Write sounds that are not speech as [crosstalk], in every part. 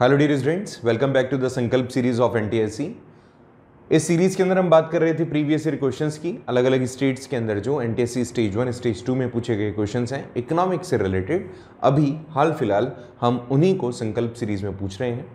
Hello the residents welcome back to the Sankalp series of an इस series के अंदर हम बात कर रहे थे प्रीवियस ईयर क्वेश्चंस की अलग अलग स्टेट्स के अंदर जो एन स्टेज वन स्टेज टू में पूछे गए क्वेश्चंस हैं इकोनॉमिक से रिलेटेड अभी हाल फिलहाल हम उन्हीं को संकल्प सीरीज में पूछ रहे हैं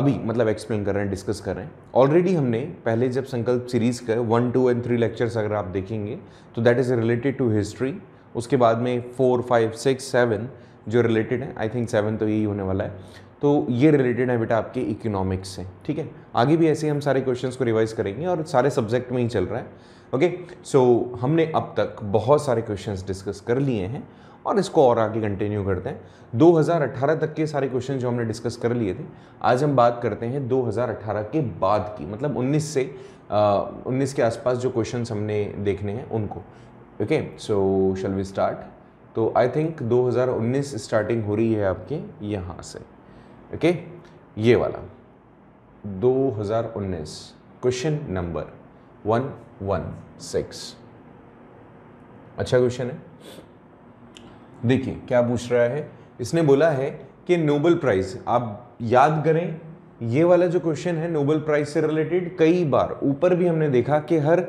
अभी मतलब एक्सप्लेन कर रहे हैं डिस्कस कर रहे हैं ऑलरेडी हमने पहले जब संकल्प सीरीज़ का one two and three lectures अगर आप देखेंगे तो that is related to history उसके बाद में फोर फाइव सिक्स सेवन जो रिलेटेड है आई थिंक सेवन तो यही होने वाला है तो ये रिलेटेड है बेटा आपके इकोनॉमिक्स से ठीक है आगे भी ऐसे ही हम सारे क्वेश्चंस को रिवाइज करेंगे और सारे सब्जेक्ट में ही चल रहा है ओके सो so, हमने अब तक बहुत सारे क्वेश्चंस डिस्कस कर लिए हैं और इसको और आगे कंटिन्यू करते हैं 2018 तक के सारे क्वेश्चन जो हमने डिस्कस कर लिए थे आज हम बात करते हैं 2018 के बाद की मतलब 19 से आ, 19 के आसपास जो क्वेश्चन हमने देखने हैं उनको okay so shall we start तो आई थिंक 2019 स्टार्टिंग हो रही है आपके यहाँ से ओके ये वाला 2019 question number one one six अच्छा क्वेश्चन है देखिए क्या पूछ रहा है इसने बोला है कि नोबल प्राइज़ आप याद करें ये वाला जो क्वेश्चन है नोबल प्राइज से रिलेटेड कई बार ऊपर भी हमने देखा कि हर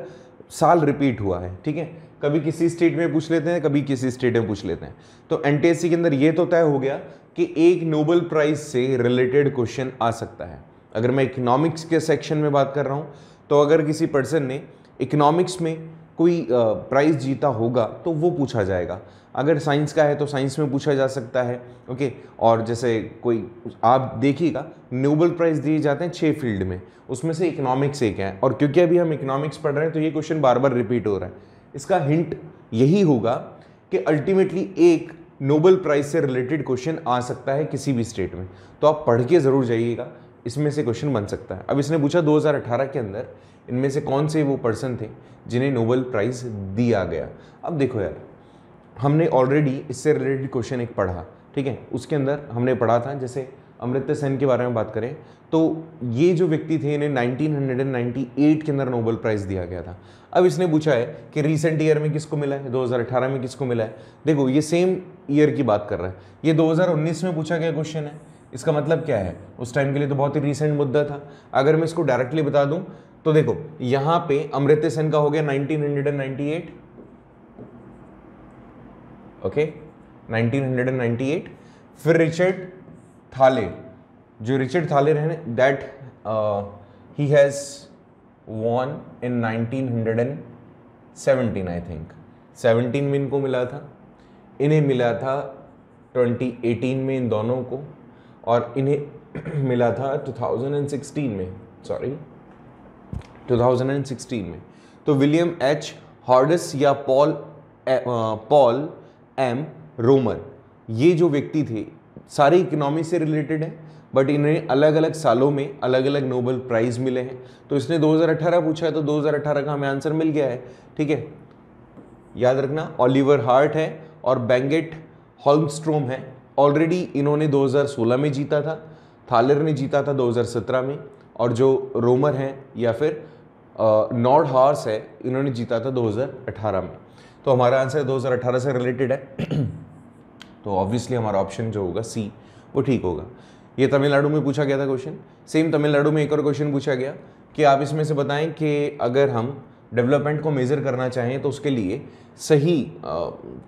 साल रिपीट हुआ है ठीक है कभी किसी स्टेट में पूछ लेते हैं कभी किसी स्टेट में पूछ लेते हैं तो एन के अंदर ये तो तय हो गया कि एक नोबल प्राइज़ से रिलेटेड क्वेश्चन आ सकता है अगर मैं इकोनॉमिक्स के सेक्शन में बात कर रहा हूँ तो अगर किसी पर्सन ने इकोनॉमिक्स में कोई प्राइज़ जीता होगा तो वो पूछा जाएगा अगर साइंस का है तो साइंस में पूछा जा सकता है ओके और जैसे कोई आप देखिएगा नोबल प्राइज़ दिए जाते हैं छः फील्ड में उसमें से इकोनॉमिक्स एक है और क्योंकि अभी हम इकोनॉमिक्स पढ़ रहे हैं तो ये क्वेश्चन बार बार रिपीट हो रहा है इसका हिंट यही होगा कि अल्टीमेटली एक नोबल प्राइज से रिलेटेड क्वेश्चन आ सकता है किसी भी स्टेट में तो आप पढ़ के ज़रूर जाइएगा इसमें से क्वेश्चन बन सकता है अब इसने पूछा 2018 के अंदर इनमें से कौन से वो पर्सन थे जिन्हें नोबल प्राइज़ दिया गया अब देखो यार हमने ऑलरेडी इससे रिलेटेड क्वेश्चन एक पढ़ा ठीक है उसके अंदर हमने पढ़ा था जैसे अमृत सेन के बारे में बात करें तो ये जो व्यक्ति थे इन्हें 1998 के अंदर नोबेल प्राइज़ दिया गया था अब इसने पूछा है कि रिसेंट ईयर में किसको मिला है 2018 में किसको मिला है देखो ये सेम ईयर की बात कर रहा है ये 2019 में पूछा गया क्वेश्चन है इसका मतलब क्या है उस टाइम के लिए तो बहुत ही रिसेंट मुद्दा था अगर मैं इसको डायरेक्टली बता दूँ तो देखो यहाँ पे अमृत सेन का हो गया नाइनटीन ओके 1998 फिर रिचर्ड थाले जो रिचर्ड थाले रहे that he has won in 1917 I think 17 में इनको मिला था इन्हें मिला था 2018 में इन दोनों को और इन्हें [clears throat] मिला था 2016 में सॉरी 2016 में तो विलियम एच हॉर्डस या पॉल पॉल एम रोमर ये जो व्यक्ति थे सारी इकनॉमी से रिलेटेड है बट इन्हें अलग अलग सालों में अलग अलग नोबल प्राइज़ मिले हैं तो इसने 2018 पूछा है तो 2018 का हमें आंसर मिल गया है ठीक है याद रखना ऑलिवर हार्ट है और बैंगेट हॉल्मस्ट्रोम है ऑलरेडी इन्होंने 2016 में जीता था थालर ने जीता था 2017 में और जो रोमर हैं या फिर नॉर्ड हार्स है इन्होंने जीता था 2018 में तो हमारा आंसर 2018 से रिलेटेड है तो ऑब्वियसली हमारा ऑप्शन जो होगा सी वो ठीक होगा ये तमिलनाडु में पूछा गया था क्वेश्चन सेम तमिलनाडु में एक और क्वेश्चन पूछा गया कि आप इसमें से बताएं कि अगर हम डेवलपमेंट को मेज़र करना चाहें तो उसके लिए सही आ,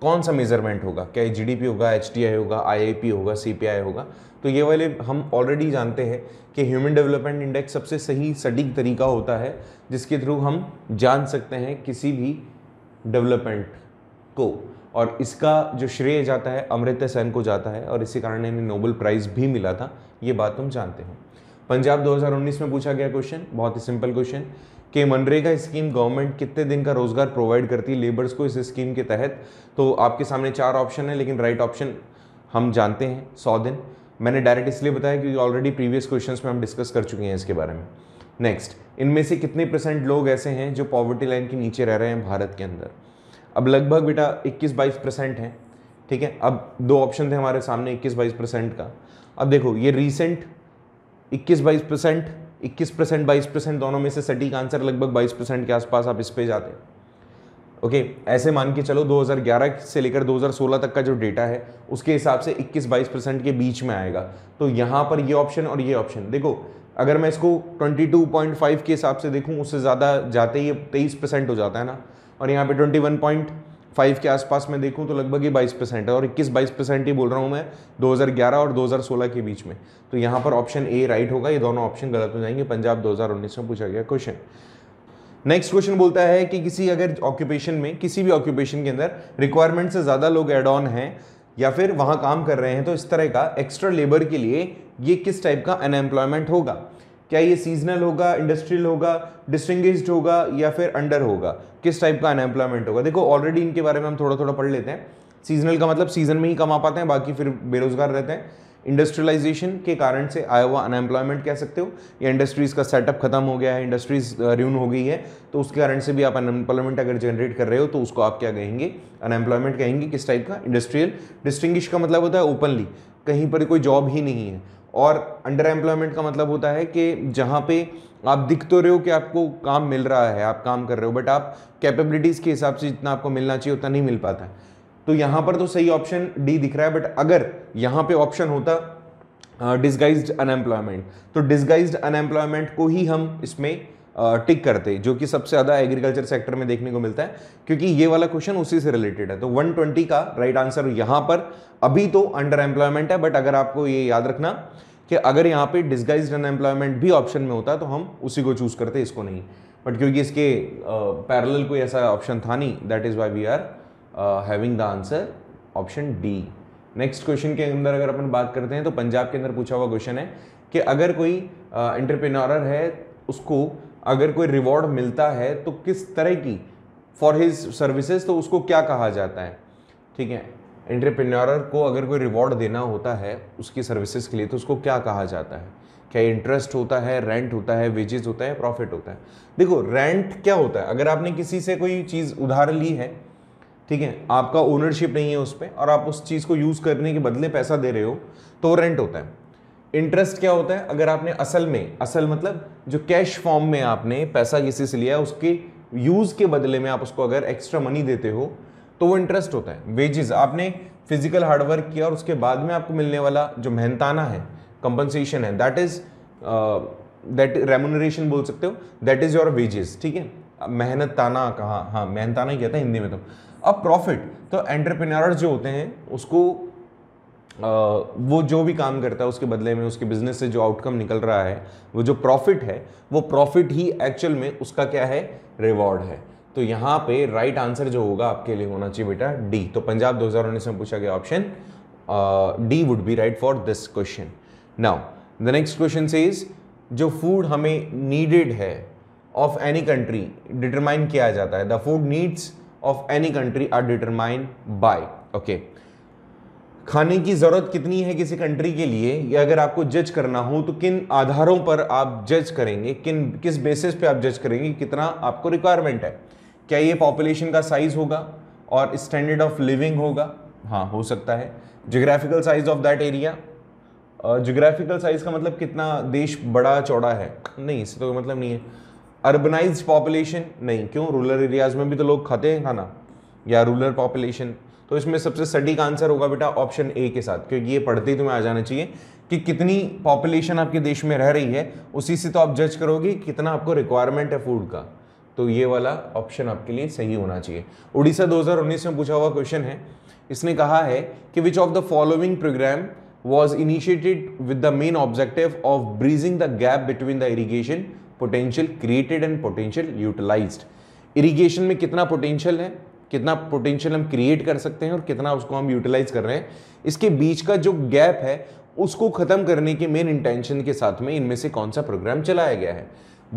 कौन सा मेज़रमेंट होगा क्या जीडीपी होगा एचटीआई होगा आईआईपी होगा सीपीआई होगा तो ये वाले हम ऑलरेडी जानते हैं कि ह्यूमन डेवलपमेंट इंडेक्स सबसे सही सटीक तरीका होता है जिसके थ्रू हम जान सकते हैं किसी भी डेवलपमेंट को और इसका जो श्रेय जाता है अमृत सेन को जाता है और इसी कारण इन्हें नोबल प्राइज़ भी मिला था ये बात हम जानते हैं पंजाब 2019 में पूछा गया क्वेश्चन बहुत ही सिंपल क्वेश्चन कि मनरेगा स्कीम गवर्नमेंट कितने दिन का रोज़गार प्रोवाइड करती है लेबर्स को इस स्कीम के तहत तो आपके सामने चार ऑप्शन है लेकिन राइट ऑप्शन हम जानते हैं सौ दिन मैंने डायरेक्ट इसलिए बताया क्योंकि ऑलरेडी प्रीवियस क्वेश्चन में हम डिस्कस कर चुके हैं इसके बारे में नेक्स्ट इनमें से कितने परसेंट लोग ऐसे हैं जो पॉवर्टी लाइन के नीचे रह रहे हैं भारत के अंदर अब लगभग बेटा 21 बाईस परसेंट है ठीक है अब दो ऑप्शन थे हमारे सामने 21 बाईस परसेंट का अब देखो ये रिसेंट 21 बाईस परसेंट इक्कीस परसेंट बाईस परसेंट दोनों में से सटीक आंसर लगभग बाईस परसेंट के आसपास आप इस पे जाते हैं ओके ऐसे मान के चलो 2011 से लेकर 2016 तक का जो डेटा है उसके हिसाब से 21-22 परसेंट के बीच में आएगा तो यहाँ पर ये ऑप्शन और ये ऑप्शन देखो अगर मैं इसको 22.5 के हिसाब से देखूँ उससे ज़्यादा जाते ही तेईस परसेंट हो जाता है ना और यहाँ पे 21.5 के आसपास मैं देखूँ तो लगभग ही 22 परसेंट है और 21 22 परसेंट ही बोल रहा हूँ मैं 2011 और 2016 के बीच में तो यहाँ पर ऑप्शन ए राइट होगा ये दोनों ऑप्शन गलत हो जाएंगे पंजाब 2019 में पूछा गया क्वेश्चन नेक्स्ट क्वेश्चन बोलता है कि किसी अगर ऑक्यूपेशन में किसी भी ऑक्यूपेशन के अंदर रिक्वायरमेंट से ज़्यादा लोग एड ऑन हैं या फिर वहाँ काम कर रहे हैं तो इस तरह का एक्स्ट्रा लेबर के लिए ये किस टाइप का अनएम्प्लॉयमेंट होगा क्या ये सीजनल होगा इंडस्ट्रियल होगा डिस्टिंग्विश्ड होगा या फिर अंडर होगा किस टाइप का अनएम्प्लॉयमेंट होगा देखो ऑलरेडी इनके बारे में हम थोड़ा थोड़ा पढ़ लेते हैं सीजनल का मतलब सीजन में ही कमा पाते हैं बाकी फिर बेरोजगार रहते हैं इंडस्ट्रियलाइजेशन के कारण से आया हुआ अनएम्प्लॉयमेंट कह सकते हो या इंडस्ट्रीज़ का सेटअप खत्म हो गया है इंडस्ट्रीज़ र्यून हो गई है तो उसके कारण से भी आप अनएम्प्लॉयमेंट अगर जनरेट कर रहे हो तो उसको आप क्या कहेंगे अनएम्प्लॉयमेंट कहेंगे किस टाइप का इंडस्ट्रियल डिस्टिंग्विश का मतलब होता है ओपनली कहीं पर कोई जॉब ही नहीं है और अंडर एम्प्लॉयमेंट का मतलब होता है कि जहाँ पे आप दिख तो रहे हो कि आपको काम मिल रहा है आप काम कर रहे हो बट आप कैपेबिलिटीज़ के हिसाब से जितना आपको मिलना चाहिए उतना नहीं मिल पाता तो यहाँ पर तो सही ऑप्शन डी दिख रहा है बट अगर यहाँ पे ऑप्शन होता डिस्गाइज अनएम्प्लॉयमेंट तो डिस्गाइज्ड अनएम्प्लॉयमेंट को ही हम इसमें टिक करते जो कि सबसे ज़्यादा एग्रीकल्चर सेक्टर में देखने को मिलता है क्योंकि ये वाला क्वेश्चन उसी से रिलेटेड है तो 120 का राइट आंसर यहाँ पर अभी तो अंडर एम्प्लॉयमेंट है बट अगर आपको ये याद रखना कि अगर यहाँ पे डिस्गाइज अनएम्प्लॉयमेंट भी ऑप्शन में होता तो हम उसी को चूज़ करते इसको नहीं बट क्योंकि इसके पैरल कोई ऐसा ऑप्शन था नहीं that is why we are having the answer option D next question के अंदर अगर अपन बात करते हैं तो पंजाब के अंदर पूछा हुआ क्वेश्चन है कि अगर कोई uh, है उसको अगर कोई रिवॉर्ड मिलता है तो किस तरह की फॉर हिज सर्विसेज तो उसको क्या कहा जाता है ठीक है एंट्रप्रेन्योर को अगर कोई रिवॉर्ड देना होता है उसकी सर्विसेज के लिए तो उसको क्या कहा जाता है क्या इंटरेस्ट होता है रेंट होता है वेजेस होता है प्रॉफिट होता है देखो रेंट क्या होता है अगर आपने किसी से कोई चीज़ उधार ली है ठीक है आपका ओनरशिप नहीं है उस पर और आप उस चीज़ को यूज़ करने के बदले पैसा दे रहे हो तो वो रेंट होता है इंटरेस्ट क्या होता है अगर आपने असल में असल मतलब जो कैश फॉर्म में आपने पैसा किसी से लिया उसके यूज़ के बदले में आप उसको अगर एक्स्ट्रा मनी देते हो तो वो इंटरेस्ट होता है वेजेस आपने फिजिकल हार्डवर्क किया और उसके बाद में आपको मिलने वाला जो मेहनताना है कंपनसेशन है दैट इज़ दैट रेमोनरेशन बोल सकते हो दैट इज़ योर वेजेस ठीक है मेहनत ताना कहा हाँ मेहनताना ही कहता है हिंदी में तो अब प्रॉफिट तो एंटरप्रेन्योर जो होते हैं उसको वो जो भी काम करता है उसके बदले में उसके बिजनेस से जो आउटकम निकल रहा है वो जो प्रॉफिट है वो प्रॉफिट ही एक्चुअल में उसका क्या है रिवॉर्ड है तो यहाँ पे राइट आंसर जो होगा आपके लिए होना चाहिए बेटा डी तो पंजाब 2019 में पूछा गया option D would be right for this question now the next question से इज जो फूड हमें नीडेड है ऑफ एनी कंट्री डिटरमाइन किया जाता है the food needs of any country are determine by okay खाने की ज़रूरत कितनी है किसी कंट्री के लिए या अगर आपको जज करना हो तो किन आधारों पर आप जज करेंगे किन किस बेसिस पे आप जज करेंगे कितना आपको रिक्वायरमेंट है क्या ये पॉपुलेशन का साइज़ होगा और स्टैंडर्ड ऑफ लिविंग होगा हाँ हो सकता है geographical size of that area geographical size का मतलब कितना देश बड़ा चौड़ा है नहीं इससे तो मतलब नहीं है अर्बनाइज पॉपुलेशन नहीं क्यों रूरल एरियाज़ में भी तो लोग खाते हैं खाना या रूरल पॉपुलेशन तो इसमें सबसे सटीक आंसर होगा बेटा ऑप्शन ए के साथ क्योंकि ये पढ़ते ही तुम्हें आ जाना चाहिए कि कितनी पॉपुलेशन आपके देश में रह रही है उसी से तो आप जज करोगे कितना आपको रिक्वायरमेंट है फूड का तो ये वाला ऑप्शन आपके लिए सही होना चाहिए उड़ीसा दो में पूछा हुआ क्वेश्चन है इसने कहा है कि which of the following program was initiated with the main objective of bridging the gap between the irrigation potential created and potential utilize irrigation में कितना पोटेंशियल है कितना पोटेंशियल हम क्रिएट कर सकते हैं और कितना उसको हम यूटिलाइज कर रहे हैं इसके बीच का जो गैप है उसको ख़त्म करने के मेन इंटेंशन के साथ में इनमें से कौन सा प्रोग्राम चलाया गया है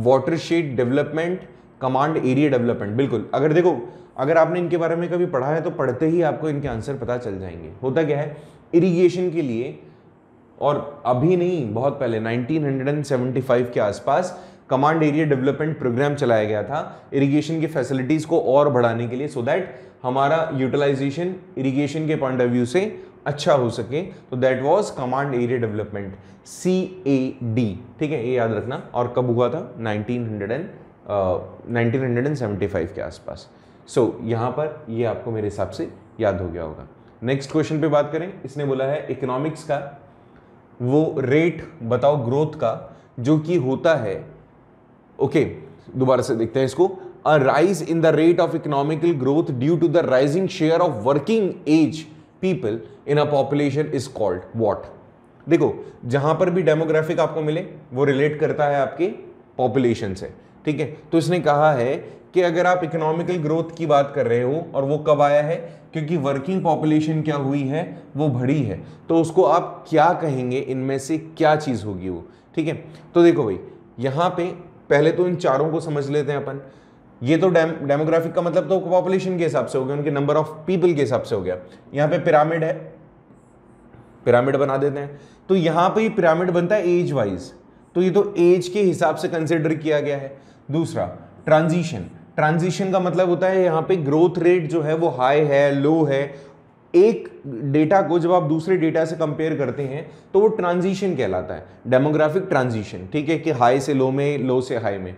watershed development command area development बिल्कुल अगर देखो अगर आपने इनके बारे में कभी पढ़ा है तो पढ़ते ही आपको इनके आंसर पता चल जाएंगे होता क्या है इरिगेशन के लिए और अभी नहीं बहुत पहले 1975 के आसपास कमांड एरिया डेवलपमेंट प्रोग्राम चलाया गया था इरिगेशन की फैसिलिटीज़ को और बढ़ाने के लिए सो so दैट हमारा यूटिलाइजेशन इरिगेशन के पॉइंट ऑफ व्यू से अच्छा हो सके तो that was command area development C A D ठीक है ये याद रखना और कब हुआ था 1900 एंड uh, 1975 के आसपास सो so, यहाँ पर ये आपको मेरे हिसाब से याद हो गया होगा नेक्स्ट क्वेश्चन पे बात करें इसने बोला है इकोनॉमिक्स का वो रेट बताओ ग्रोथ का जो कि होता है ओके दोबारा से देखते हैं इसको a rise in the rate of economical growth due to the rising share of working age people in a population is called what देखो जहां पर भी डेमोग्राफिक आपको मिले वो रिलेट करता है आपके पॉपुलेशन से ठीक है तो इसने कहा है कि अगर आप इकोनॉमिकल ग्रोथ की बात कर रहे हो और वो कब आया है क्योंकि वर्किंग पॉपुलेशन क्या हुई है वो बढ़ी है तो उसको आप क्या कहेंगे इनमें से क्या चीज़ होगी वो ठीक है तो देखो भाई यहाँ पे पहले तो इन चारों को समझ लेते हैं अपन ये तो डेम डेमोग्राफिक का मतलब तो पॉपुलेशन के हिसाब से हो गया उनके नंबर ऑफ पीपल के हिसाब से हो गया यहाँ पे पिरामिड है पिरामिड बना देते हैं तो यहाँ पे ये पिरामिड बनता है एज वाइज तो ये तो एज के हिसाब से कंसिडर किया गया है दूसरा ट्रांजिशन ट्रांजिशन का मतलब होता है यहाँ पे ग्रोथ रेट जो है वो हाई है लो है एक डेटा को जब आप दूसरे डेटा से कंपेयर करते हैं तो वो ट्रांजिशन कहलाता है डेमोग्राफिक ट्रांजिशन ठीक है कि हाई से लो में लो से हाई में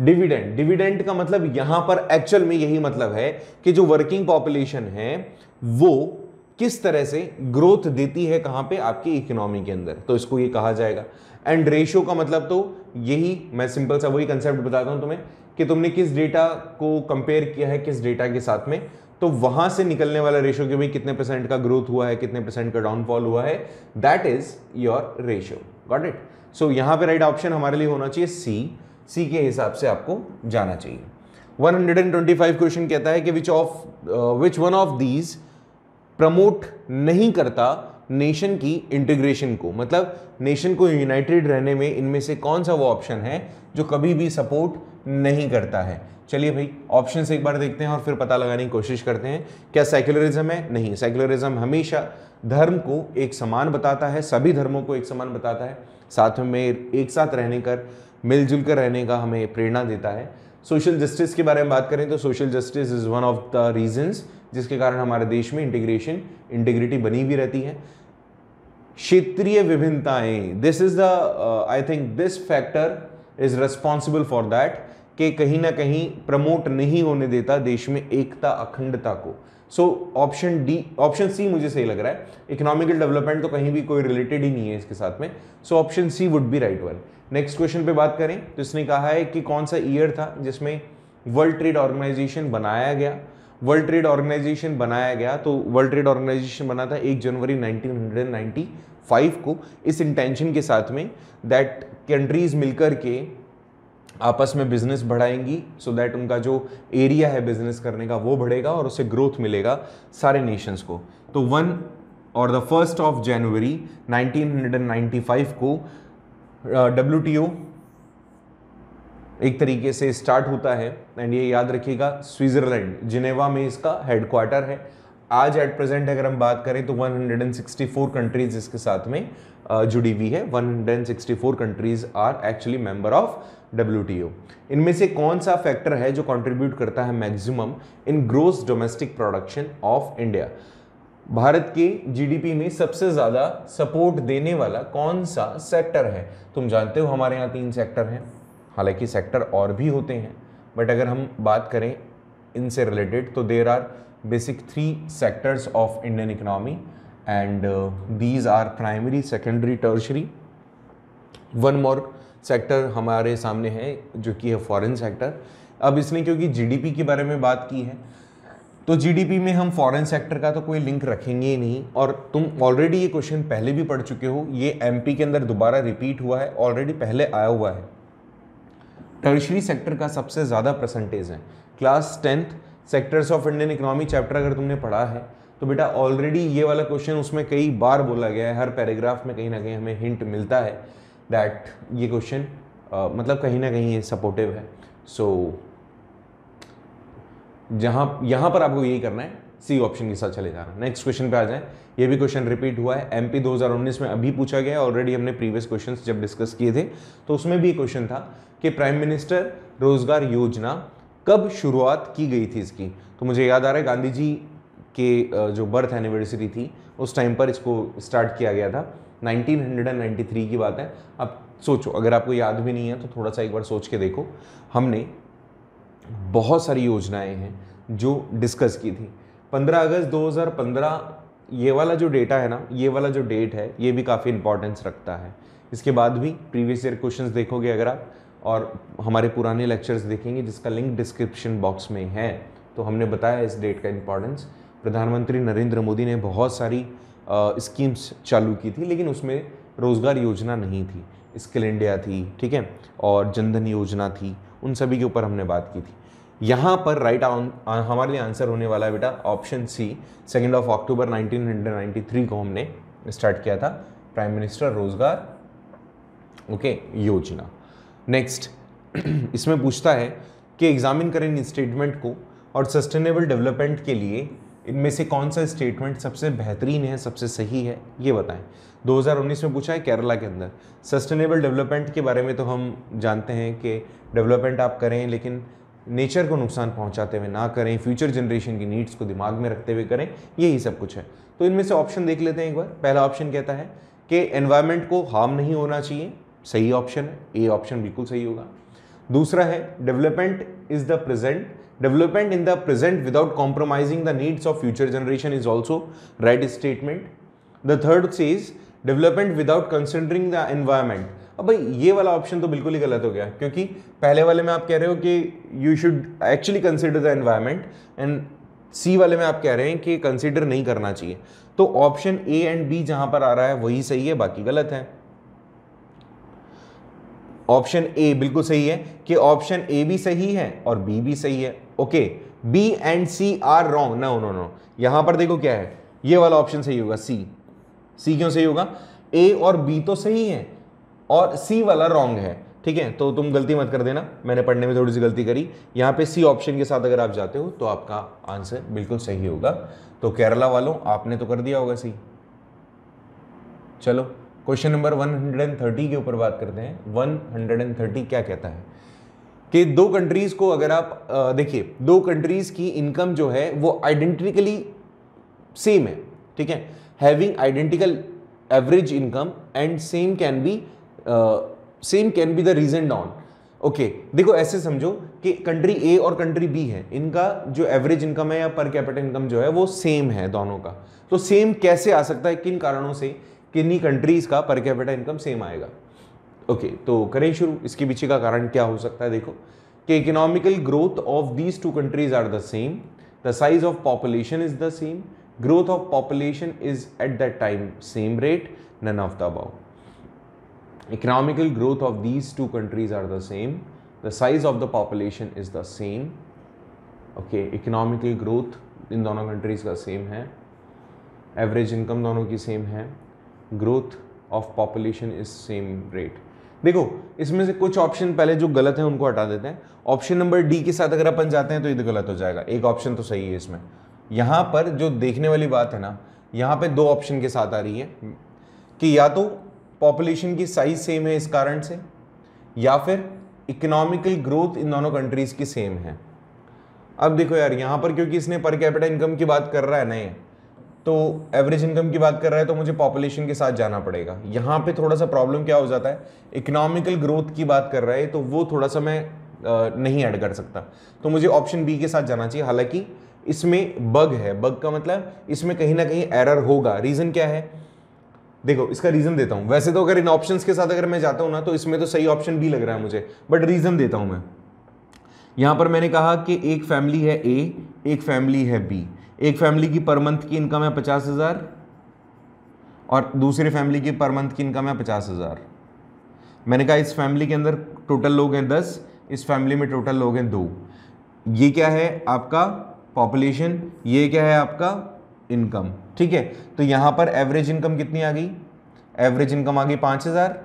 डिविडेंड डिविडेंड का मतलब यहां पर एक्चुअल में यही मतलब है कि जो वर्किंग पॉपुलेशन है वो किस तरह से ग्रोथ देती है कहां पे आपकी इकोनॉमी के अंदर तो इसको ये कहा जाएगा एंड रेशियो का मतलब तो यही मैं सिंपल सा वही कंसेप्ट बताता हूं तुम्हें कि तुमने किस डेटा को कंपेयर किया है किस डेटा के साथ में तो वहां से निकलने वाला रेशो के भी कितने परसेंट का ग्रोथ हुआ है कितने परसेंट का डाउनफॉल हुआ है that is your ratio got it so यहां पे राइट ऑप्शन हमारे लिए होना चाहिए सी सी के हिसाब से आपको जाना चाहिए 125 क्वेश्चन कहता है कि which of which one of these promote नहीं करता नेशन की इंटीग्रेशन को मतलब नेशन को यूनाइटेड रहने में इनमें से कौन सा वो ऑप्शन है जो कभी भी सपोर्ट नहीं करता है चलिए भाई ऑप्शन एक बार देखते हैं और फिर पता लगाने की कोशिश करते हैं क्या सेक्युलरिज्म है नहीं सेक्युलरिज्म हमेशा धर्म को एक समान बताता है सभी धर्मों को एक समान बताता है साथ में एक साथ रहने कर मिलजुल कर रहने का हमें प्रेरणा देता है सोशल जस्टिस के बारे में बात करें तो social justice is one of the reasons जिसके कारण हमारे देश में इंटीग्रेशन इंटीग्रिटी बनी भी रहती है क्षेत्रीय विभिन्नताएं this is the I think this factor is responsible for that के कहीं ना कहीं प्रमोट नहीं होने देता देश में एकता अखंडता को so option D option C मुझे सही लग रहा है इकोनॉमिकल डेवलपमेंट तो कहीं भी कोई रिलेटेड ही नहीं है इसके साथ में so option C would be right one next question पे बात करें तो इसने कहा है कि कौन सा ईयर था जिसमें वर्ल्ड ट्रेड ऑर्गेनाइजेशन बनाया गया वर्ल्ड ट्रेड ऑर्गेनाइजेशन बनाया गया तो वर्ल्ड ट्रेड ऑर्गेनाइजेशन बना था एक जनवरी 1995 को इस इंटेंशन के साथ में दैट कंट्रीज़ मिलकर के आपस में बिजनेस बढ़ाएंगी सो so दैट उनका जो एरिया है बिजनेस करने का वो बढ़ेगा और उससे ग्रोथ मिलेगा सारे नेशंस को तो वन और द फर्स्ट ऑफ जनवरी 1995 को डब्ल्यू uh, एक तरीके से स्टार्ट होता है एंड ये याद रखिएगा स्विट्ज़रलैंड जिनेवा में इसका हेडक्वार्टर है आज एट प्रेजेंट अगर हम बात करें तो 164 कंट्रीज इसके साथ में Uh, जुड़ी हुई है 164 countries are actually member of W इनमें से कौन सा फैक्टर है जो कंट्रीब्यूट करता है maximum in gross domestic production of India भारत के जीडीपी में सबसे ज़्यादा सपोर्ट देने वाला कौन सा सेक्टर है तुम जानते हो हमारे यहाँ तीन सेक्टर हैं हालांकि सेक्टर और भी होते हैं बट अगर हम बात करें इनसे रिलेटेड तो there are basic three sectors of Indian economy and uh, these are primary secondary tertiary one more sector हमारे सामने है जो कि है फॉरेन सेक्टर अब इसने क्योंकि जीडीपी के बारे में बात की है तो जीडीपी में हम फॉरेन सेक्टर का तो कोई लिंक रखेंगे ही नहीं और तुम ऑलरेडी ये क्वेश्चन पहले भी पढ़ चुके हो ये एमपी के अंदर दोबारा रिपीट हुआ है ऑलरेडी पहले आया हुआ है टर्शरी सेक्टर का सबसे ज़्यादा परसेंटेज है class tenth sectors of Indian economy chapter अगर तुमने पढ़ा है तो बेटा ऑलरेडी ये वाला क्वेश्चन उसमें कई बार बोला गया है हर पैराग्राफ में कहीं ना कहीं हमें हिंट मिलता है दैट ये क्वेश्चन मतलब कहीं ना कहीं ये सपोर्टिव है सो so, जहाँ यहां पर आपको यही करना है सी ऑप्शन के साथ चले जाना नेक्स्ट क्वेश्चन पे आ जाए ये भी क्वेश्चन रिपीट हुआ है एमपी 2019 में अभी पूछा गया ऑलरेडी हमने प्रीवियस क्वेश्चंस जब डिस्कस किए थे तो उसमें भी क्वेश्चन था कि प्राइम मिनिस्टर रोजगार योजना कब शुरुआत की गई थी इसकी तो मुझे याद आ रहा है गांधी जी के जो बर्थ एनिवर्सरी थी उस टाइम पर इसको स्टार्ट किया गया था 1993 की बात है अब सोचो अगर आपको याद भी नहीं है तो थोड़ा सा एक बार सोच के देखो हमने बहुत सारी योजनाएं हैं जो डिस्कस की थी 15 अगस्त 2015 ये वाला जो डेटा है ना ये वाला जो डेट है ये भी काफ़ी इंपॉर्टेंस रखता है इसके बाद भी प्रीवियस ईयर क्वेश्चंस देखोगे अगर आप और हमारे पुराने लेक्चर्स देखेंगे जिसका लिंक डिस्क्रिप्शन बॉक्स में है तो हमने बताया इस डेट का इंपॉर्टेंस प्रधानमंत्री नरेंद्र मोदी ने बहुत सारी स्कीम्स चालू की थी लेकिन उसमें रोज़गार योजना नहीं थी स्किल इंडिया थी ठीक है और जनधन योजना थी उन सभी के ऊपर हमने बात की थी यहाँ पर राइट हमारे लिए आंसर होने वाला है बेटा option C second of October 1993 को हमने स्टार्ट किया था प्राइम मिनिस्टर रोजगार ओके योजना नेक्स्ट [clears throat] इसमें पूछता है कि एग्जामिन करें इन स्टेटमेंट को और सस्टेनेबल डेवलपमेंट के लिए इनमें से कौन सा स्टेटमेंट सबसे बेहतरीन है सबसे सही है ये बताएं 2019 में पूछा है केरला के अंदर सस्टेनेबल डेवलपमेंट के बारे में तो हम जानते हैं कि डेवलपमेंट आप करें लेकिन नेचर को नुकसान पहुंचाते हुए ना करें फ्यूचर जनरेशन की नीड्स को दिमाग में रखते हुए करें यही सब कुछ है तो इनमें से ऑप्शन देख लेते हैं एक बार पहला ऑप्शन कहता है कि एन्वायरमेंट को हार्म नहीं होना चाहिए सही ऑप्शन है ए ऑप्शन बिल्कुल सही होगा दूसरा है development is the present development in the present without compromising the needs of future generation is also right statement the third says development without considering the environment अब भाई ये वाला ऑप्शन तो बिल्कुल ही गलत हो गया क्योंकि पहले वाले में आप कह रहे हो कि you should actually consider the environment and C वाले में आप कह रहे हैं कि कंसिडर नहीं करना चाहिए तो ऑप्शन ए एंड बी जहाँ पर आ रहा है वही सही है बाकी गलत है ऑप्शन ए बिल्कुल सही है कि ऑप्शन ए भी सही है और बी भी सही है okay B and C are wrong ना नो नो यहां पर देखो क्या है ये वाला ऑप्शन सही होगा सी सी क्यों सही होगा ए और बी तो सही है और सी वाला रॉन्ग है ठीक है तो तुम गलती मत कर देना मैंने पढ़ने में थोड़ी सी गलती करी यहाँ पे सी ऑप्शन के साथ अगर आप जाते हो तो आपका आंसर बिल्कुल सही होगा तो केरला वालों आपने तो कर दिया होगा सी चलो क्वेश्चन नंबर 130 के ऊपर बात करते हैं 130 क्या कहता है कि दो कंट्रीज को अगर आप देखिए दो कंट्रीज की इनकम जो है वो आइडेंटिकली सेम है ठीक है having identical average income and same can be same can be the reason डॉन ओके देखो ऐसे समझो कि कंट्री ए और कंट्री बी है इनका जो एवरेज इनकम है या पर कैपिटल इनकम जो है वो सेम है दोनों का तो सेम कैसे आ सकता है किन कारणों से किन्हीं कंट्रीज़ का पर कैपिटा इनकम सेम आएगा ओके okay, तो करें शुरू इसके पीछे का कारण क्या हो सकता है देखो कि economical growth of these two countries are the same the size of population is the same growth of population is at that time same rate none of the above economical growth of these two countries are the same the size of the population is the same okay economical growth in दोनों countries का same है average income दोनों की same है growth of population is same rate देखो इसमें से कुछ ऑप्शन पहले जो गलत है उनको हटा देते हैं ऑप्शन नंबर डी के साथ अगर अपन जाते हैं तो ये तो गलत हो जाएगा एक ऑप्शन तो सही है इसमें यहां पर जो देखने वाली बात है ना यहाँ पे दो ऑप्शन के साथ आ रही है कि या तो पॉपुलेशन की साइज सेम है इस कारण से या फिर इकोनॉमिकल ग्रोथ इन दोनों कंट्रीज़ की सेम है अब देखो यार यहाँ पर क्योंकि इसने पर कैपिटल इनकम की बात कर रहा है नहीं तो एवरेज इनकम की बात कर रहा है तो मुझे पॉपुलेशन के साथ जाना पड़ेगा यहाँ पे थोड़ा सा प्रॉब्लम क्या हो जाता है इकोनॉमिकल ग्रोथ की बात कर रहा है तो वो थोड़ा सा मैं नहीं ऐड कर सकता तो मुझे ऑप्शन बी के साथ जाना चाहिए हालांकि इसमें बग है बग का मतलब इसमें कहीं ना कहीं एरर होगा रीज़न क्या है देखो इसका रीज़न देता हूँ वैसे तो अगर इन ऑप्शंस के साथ अगर मैं जाता हूँ ना तो इसमें तो सही ऑप्शन बी लग रहा है मुझे बट रीज़न देता हूँ मैं यहाँ पर मैंने कहा कि एक फैमिली है ए एक फैमिली है बी एक फैमिली की पर मंथ की इनकम है पचास हज़ार और दूसरे फैमिली की पर मंथ की इनकम है पचास हज़ार मैंने कहा इस फैमिली के अंदर टोटल लोग हैं दस इस फैमिली में टोटल लोग हैं दो ये क्या है आपका पॉपुलेशन ये क्या है आपका इनकम ठीक है तो यहाँ पर एवरेज इनकम कितनी आ गई एवरेज इनकम आ गई पाँच हज़ार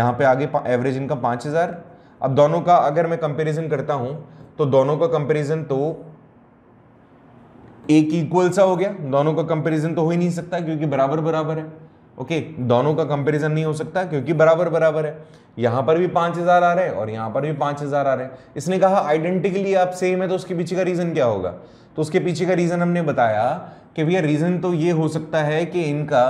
यहाँ पर आगे एवरेज इनकम पाँच हज़ार अब दोनों का अगर मैं कंपेरिज़न करता हूँ तो दोनों का कंपेरिजन तो एक इक्वल सा हो गया दोनों का कंपैरिजन तो हो ही नहीं सकता क्योंकि बराबर बराबर है ओके दोनों का कंपैरिजन नहीं हो सकता क्योंकि बराबर बराबर है यहां पर भी पांच हज़ार आ रहे हैं और यहां पर भी पांच हज़ार आ रहे हैं इसने कहा आइडेंटिकली आप सेम है तो उसके पीछे का रीज़न क्या होगा तो उसके पीछे का रीज़न हमने बताया कि भैया रीज़न तो ये हो सकता है कि इनका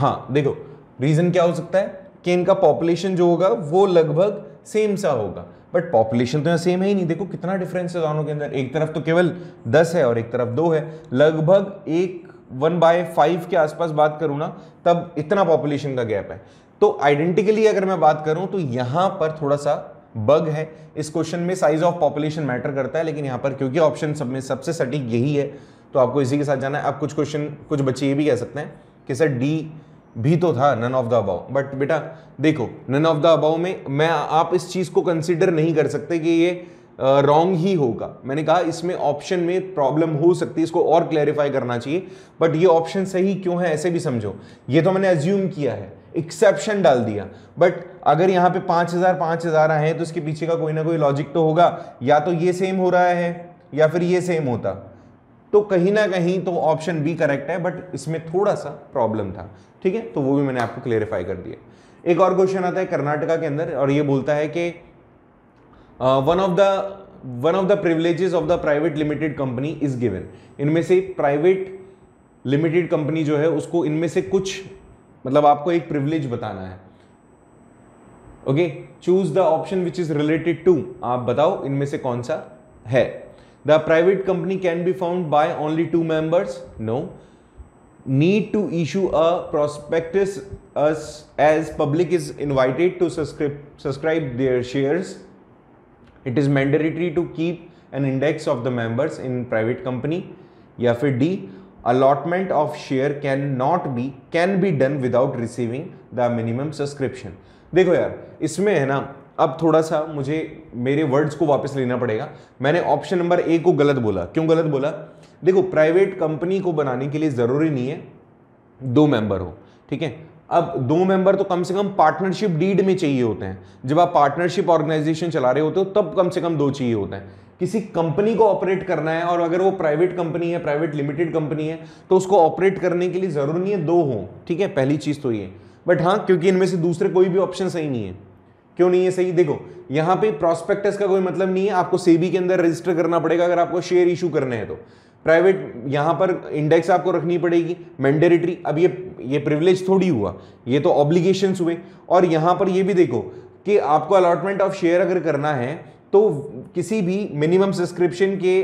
हाँ देखो रीज़न क्या हो सकता है कि इनका पॉपुलेशन जो होगा वो लगभग सेम सा होगा बट पॉपुलेशन तो यहाँ सेम है ही नहीं देखो कितना डिफरेंस है दोनों के अंदर एक तरफ तो केवल दस है और एक तरफ दो है लगभग एक वन बाय फाइव के आसपास बात करूँ ना तब इतना पॉपुलेशन का गैप है तो आइडेंटिकली अगर मैं बात करूँ तो यहाँ पर थोड़ा सा बग है इस क्वेश्चन में साइज ऑफ पॉपुलेशन मैटर करता है लेकिन यहाँ पर क्योंकि ऑप्शन सब में सबसे सटीक यही है तो आपको इसी के साथ जाना है आप कुछ क्वेश्चन कुछ बच्चे ये भी कह सकते हैं कि सर डी भी तो था none of the above but बेटा देखो नन ऑफ द अबाव में मैं आप इस चीज़ को कंसिडर नहीं कर सकते कि ये रॉन्ग ही होगा मैंने कहा इसमें ऑप्शन में प्रॉब्लम हो सकती है इसको और क्लैरिफाई करना चाहिए बट ये ऑप्शन सही क्यों है ऐसे भी समझो ये तो मैंने एज्यूम किया है एक्सेप्शन डाल दिया बट अगर यहाँ पे पाँच हज़ार पाँच हज़ार आए हैं तो इसके पीछे का कोई ना कोई लॉजिक तो होगा या तो ये सेम हो रहा है या फिर ये सेम होता तो कहीं ना कहीं तो ऑप्शन बी करेक्ट है बट इसमें थोड़ा सा प्रॉब्लम था ठीक है तो वो भी मैंने आपको क्लेरिफाई कर दिया एक और क्वेश्चन आता है कर्नाटका के अंदर और ये बोलता है कि one of the one of the privileges of the private limited company is given इनमें से प्राइवेट लिमिटेड कंपनी जो है उसको इनमें से कुछ मतलब आपको एक प्रिविलेज बताना है okay choose the option which is related to आप बताओ इनमें से कौन सा है The private company can be formed by only two members? No. Need to issue a prospectus as, as public is invited to subscribe, subscribe their shares. It is mandatory to keep an index of the members in private company. या allotment of share cannot be can be done without receiving the minimum subscription देखो यार इसमें है ना अब थोड़ा सा मुझे मेरे वर्ड्स को वापस लेना पड़ेगा मैंने ऑप्शन नंबर ए को गलत बोला क्यों गलत बोला देखो प्राइवेट कंपनी को बनाने के लिए ज़रूरी नहीं है दो मेंबर हो ठीक है अब दो मेंबर तो कम से कम पार्टनरशिप डीड में चाहिए होते हैं जब आप पार्टनरशिप ऑर्गेनाइजेशन चला रहे होते हो तब कम से कम दो चाहिए होते हैं किसी कंपनी को ऑपरेट करना है और अगर वो प्राइवेट कंपनी है प्राइवेट लिमिटेड कंपनी है तो उसको ऑपरेट करने के लिए ज़रूरी नहीं है दो हों ठीक है पहली चीज़ तो ये बट हाँ क्योंकि इनमें से दूसरे कोई भी ऑप्शन सही नहीं है क्यों नहीं है सही देखो यहाँ पे प्रॉस्पेक्टस का कोई मतलब नहीं है आपको सेबी के अंदर रजिस्टर करना पड़ेगा अगर आपको शेयर इशू करने हैं तो प्राइवेट यहाँ पर इंडेक्स आपको रखनी पड़ेगी मैंडेटरी अब ये ये प्रिविलेज थोड़ी हुआ ये तो ऑब्लिगेशन हुए और यहाँ पर ये भी देखो कि आपको अलॉटमेंट ऑफ शेयर अगर करना है तो किसी भी मिनिमम सब्सक्रिप्शन के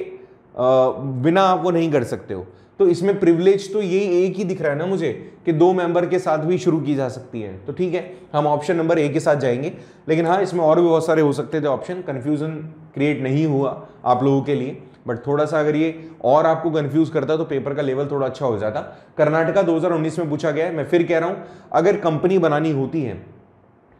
बिना आपको नहीं कर सकते हो तो इसमें प्रिविलेज तो यही एक ही दिख रहा है ना मुझे कि दो मेंबर के साथ भी शुरू की जा सकती है तो ठीक है हम ऑप्शन नंबर ए के साथ जाएंगे लेकिन हाँ इसमें और भी बहुत सारे हो सकते थे ऑप्शन कन्फ्यूज़न क्रिएट नहीं हुआ आप लोगों के लिए बट थोड़ा सा अगर ये और आपको कंफ्यूज करता तो पेपर का लेवल थोड़ा अच्छा हो जाता कर्नाटका 2019 में पूछा गया है मैं फिर कह रहा हूँ अगर कंपनी बनानी होती है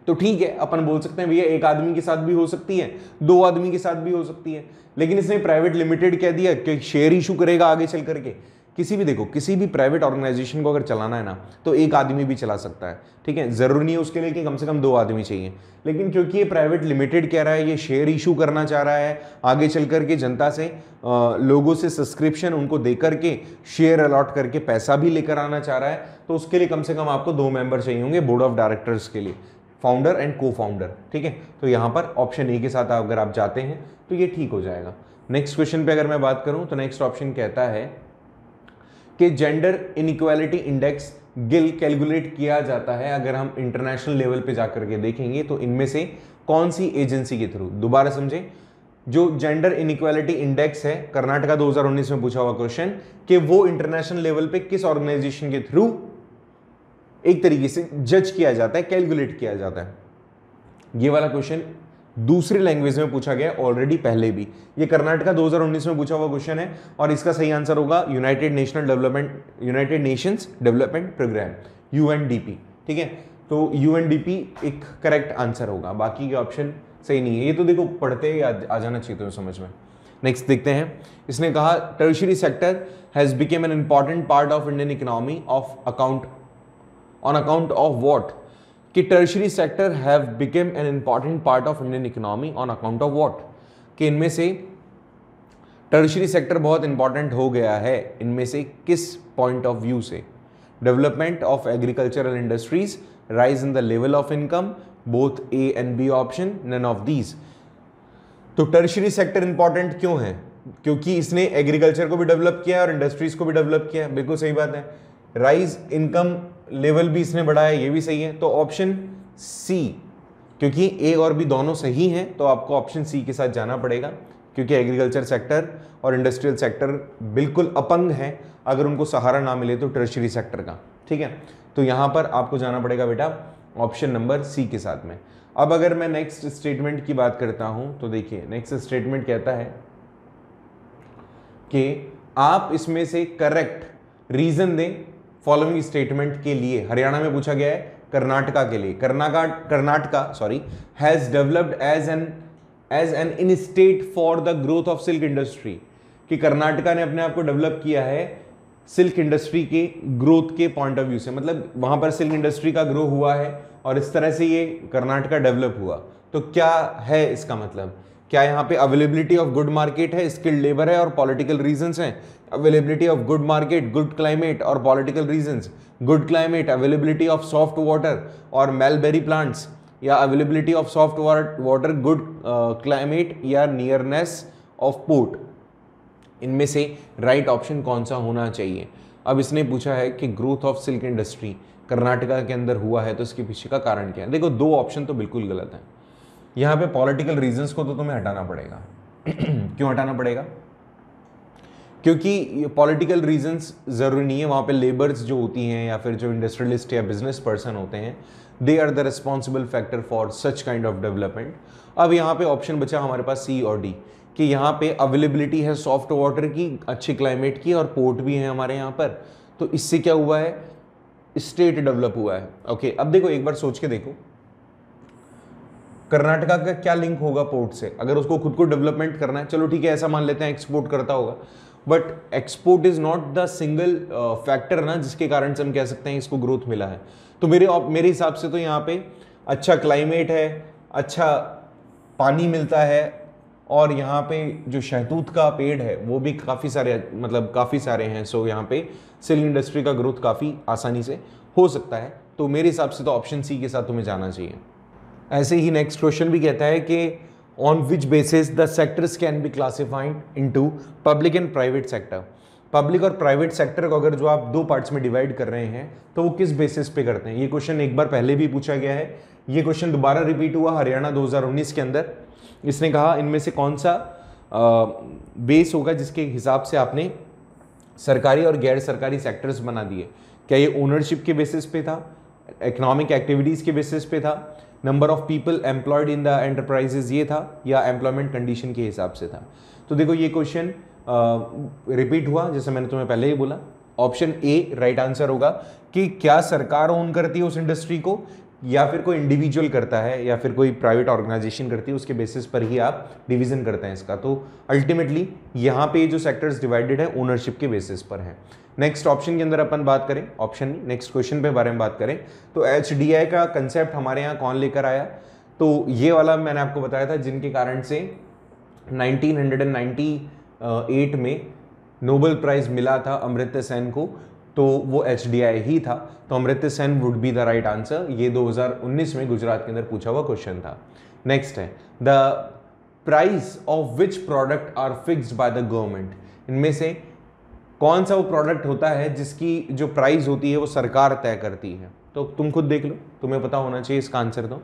तो ठीक है अपन बोल सकते हैं भैया एक आदमी के साथ भी हो सकती है दो आदमी के साथ भी हो सकती है लेकिन इसने प्राइवेट लिमिटेड कह दिया कि शेयर इशू करेगा आगे चल करके किसी भी देखो किसी भी प्राइवेट ऑर्गेनाइजेशन को अगर चलाना है ना तो एक आदमी भी चला सकता है ठीक है ज़रूरी नहीं है उसके लिए कि कम से कम दो आदमी चाहिए लेकिन क्योंकि ये प्राइवेट लिमिटेड कह रहा है ये शेयर इशू करना चाह रहा है आगे चल करके जनता से आ, लोगों से सब्सक्रिप्शन उनको दे करके शेयर अलॉट करके पैसा भी लेकर आना चाह रहा है तो उसके लिए कम से कम आपको दो मेंबर चाहिए होंगे बोर्ड ऑफ डायरेक्टर्स के लिए फाउंडर एंड को फाउंडर ठीक है तो यहाँ पर ऑप्शन ए के साथ अगर आप जाते हैं तो ये ठीक हो जाएगा नेक्स्ट क्वेश्चन पे अगर मैं बात करूँ तो नेक्स्ट ऑप्शन कहता है कि जेंडर इनक्वालिटी इंडेक्स गिल कैलकुलेट किया जाता है अगर हम इंटरनेशनल लेवल पे जाकर के देखेंगे तो इनमें से कौन सी एजेंसी के थ्रू दोबारा समझे जो जेंडर इनक्वालिटी इंडेक्स है कर्नाटका 2019 में पूछा हुआ क्वेश्चन कि वो इंटरनेशनल लेवल पे किस ऑर्गेनाइजेशन के थ्रू एक तरीके से जज किया जाता है कैलकुलेट किया जाता है ये वाला क्वेश्चन दूसरी लैंग्वेज में पूछा गया ऑलरेडी पहले भी ये कर्नाटका 2019 में पूछा हुआ क्वेश्चन है और इसका सही आंसर होगा united national development united nations development programme UNDP ठीक है तो यूएनडीपी एक करेक्ट आंसर होगा बाकी के ऑप्शन सही नहीं है ये तो देखो पढ़ते ही आ, आ जाना चाहिए तुम्हें समझ में नेक्स्ट देखते हैं इसने कहा tertiary sector has became an important part of Indian economy of account on account of what कि tertiary sector have become an important part of Indian economy on account of what कि इनमें से tertiary sector बहुत important हो गया है इनमें से किस पॉइंट ऑफ व्यू से development of agricultural industries rise in the level of income both A and B option none of these तो टर्शरी सेक्टर इंपॉर्टेंट क्यों है क्योंकि इसने एग्रीकल्चर को भी डेवलप किया है और इंडस्ट्रीज को भी डेवलप किया है बिल्कुल सही बात है राइज इनकम लेवल भी इसने बढ़ाया ये भी सही है तो ऑप्शन सी क्योंकि ए और बी दोनों सही हैं तो आपको ऑप्शन सी के साथ जाना पड़ेगा क्योंकि एग्रीकल्चर सेक्टर और इंडस्ट्रियल सेक्टर बिल्कुल अपंग है अगर उनको सहारा ना मिले तो ट्रेशरी सेक्टर का ठीक है तो यहाँ पर आपको जाना पड़ेगा बेटा ऑप्शन नंबर सी के साथ में अब अगर मैं नेक्स्ट स्टेटमेंट की बात करता हूँ तो देखिए नेक्स्ट स्टेटमेंट कहता है कि आप इसमें से करेक्ट रीज़न दें फॉलोइंग स्टेटमेंट के लिए हरियाणा में पूछा गया है कर्नाटका के लिए Karnataka Karnataka sorry has developed as an as an in state for the growth of silk industry कि कर्नाटका ने अपने आप को डेवलप किया है सिल्क इंडस्ट्री के ग्रोथ के पॉइंट ऑफ व्यू से मतलब वहां पर सिल्क इंडस्ट्री का ग्रो हुआ है और इस तरह से ये कर्नाटका डेवलप हुआ तो क्या है इसका मतलब क्या यहाँ पे अवेलेबिलिटी ऑफ गुड मार्केट है स्किल्ड लेबर है और पॉलिटिकल रीजंस हैं availability of good market good climate और political reasons good climate availability of soft water और मेलबेरी प्लांट्स या availability of soft water good climate या नियरनेस ऑफ पोर्ट इनमें से राइट right ऑप्शन कौन सा होना चाहिए अब इसने पूछा है कि growth of silk industry Karnataka के अंदर हुआ है तो इसके पीछे का कारण क्या है देखो दो ऑप्शन तो बिल्कुल गलत है यहाँ पे पॉलिटिकल रीजंस को तो तुम्हें हटाना पड़ेगा [clears throat] क्यों हटाना पड़ेगा क्योंकि पॉलिटिकल रीजंस ज़रूरी नहीं है वहाँ पे लेबर्स जो होती हैं या फिर जो इंडस्ट्रियलिस्ट या बिजनेस पर्सन होते हैं they are the responsible factor for such kind of development अब यहाँ पे ऑप्शन बचा हमारे पास सी और डी कि यहाँ पे अवेलेबिलिटी है सॉफ्ट वाटर की अच्छी क्लाइमेट की और पोर्ट भी है हमारे यहाँ पर तो इससे क्या हुआ है स्टेट डेवलप हुआ है ओके okay, अब देखो एक बार सोच के देखो कर्नाटका का क्या लिंक होगा पोर्ट से अगर उसको खुद को डेवलपमेंट करना है चलो ठीक है ऐसा मान लेते हैं एक्सपोर्ट करता होगा but export is not the single factor ना जिसके कारण से हम कह सकते हैं इसको ग्रोथ मिला है तो मेरे मेरे हिसाब से तो यहाँ पे अच्छा क्लाइमेट है अच्छा पानी मिलता है और यहाँ पे जो शहतूत का पेड़ है वो भी काफ़ी सारे मतलब काफ़ी सारे हैं सो यहाँ पे सिल्क इंडस्ट्री का ग्रोथ काफ़ी आसानी से हो सकता है तो मेरे हिसाब से तो ऑप्शन सी के साथ तुम्हें जाना चाहिए ऐसे ही नेक्स्ट क्वेश्चन भी कहता है कि on which basis the sectors can be classified into public and private sector public और प्राइवेट सेक्टर को अगर जो आप दो पार्ट्स में डिवाइड कर रहे हैं तो वो किस बेसिस पे करते हैं ये क्वेश्चन एक बार पहले भी पूछा गया है ये क्वेश्चन दोबारा रिपीट हुआ हरियाणा 2019 के अंदर इसने कहा इनमें से कौन सा आ, बेस होगा जिसके हिसाब से आपने सरकारी और गैर सरकारी सेक्टर्स बना दिए क्या ये ओनरशिप के बेसिस पे था इकोनॉमिक एक्टिविटीज़ के बेसिस पे था number of people employed in the enterprises ये था या एम्प्लॉयमेंट कंडीशन के हिसाब से था तो देखो ये क्वेश्चन रिपीट हुआ जैसे मैंने तुम्हें पहले ही बोला ऑप्शन ए राइट आंसर होगा कि क्या सरकार ओन करती है उस इंडस्ट्री को या फिर कोई इंडिविजुअल करता है या फिर कोई प्राइवेट ऑर्गेनाइजेशन करती है उसके बेसिस पर ही आप डिवीजन करते हैं इसका तो अल्टीमेटली यहाँ पे जो सेक्टर्स डिवाइडेड है ओनरशिप के बेसिस पर हैं नेक्स्ट ऑप्शन के अंदर अपन बात करें ऑप्शन नेक्स्ट क्वेश्चन पे बारे में बात करें तो एच का कंसेप्ट हमारे यहाँ कौन लेकर आया तो ये वाला मैंने आपको बताया था जिनके कारण से 1998 में नोबल प्राइज़ मिला था अमृत सेन को तो वो एच ही था तो Amartya Sen would be the right answer ये 2019 में गुजरात के अंदर पूछा हुआ क्वेश्चन था नेक्स्ट है the price of which product are fix by the government इनमें से कौन सा वो प्रोडक्ट होता है जिसकी जो प्राइस होती है वो सरकार तय करती है तो तुम खुद देख लो तुम्हें पता होना चाहिए इसका आंसर तो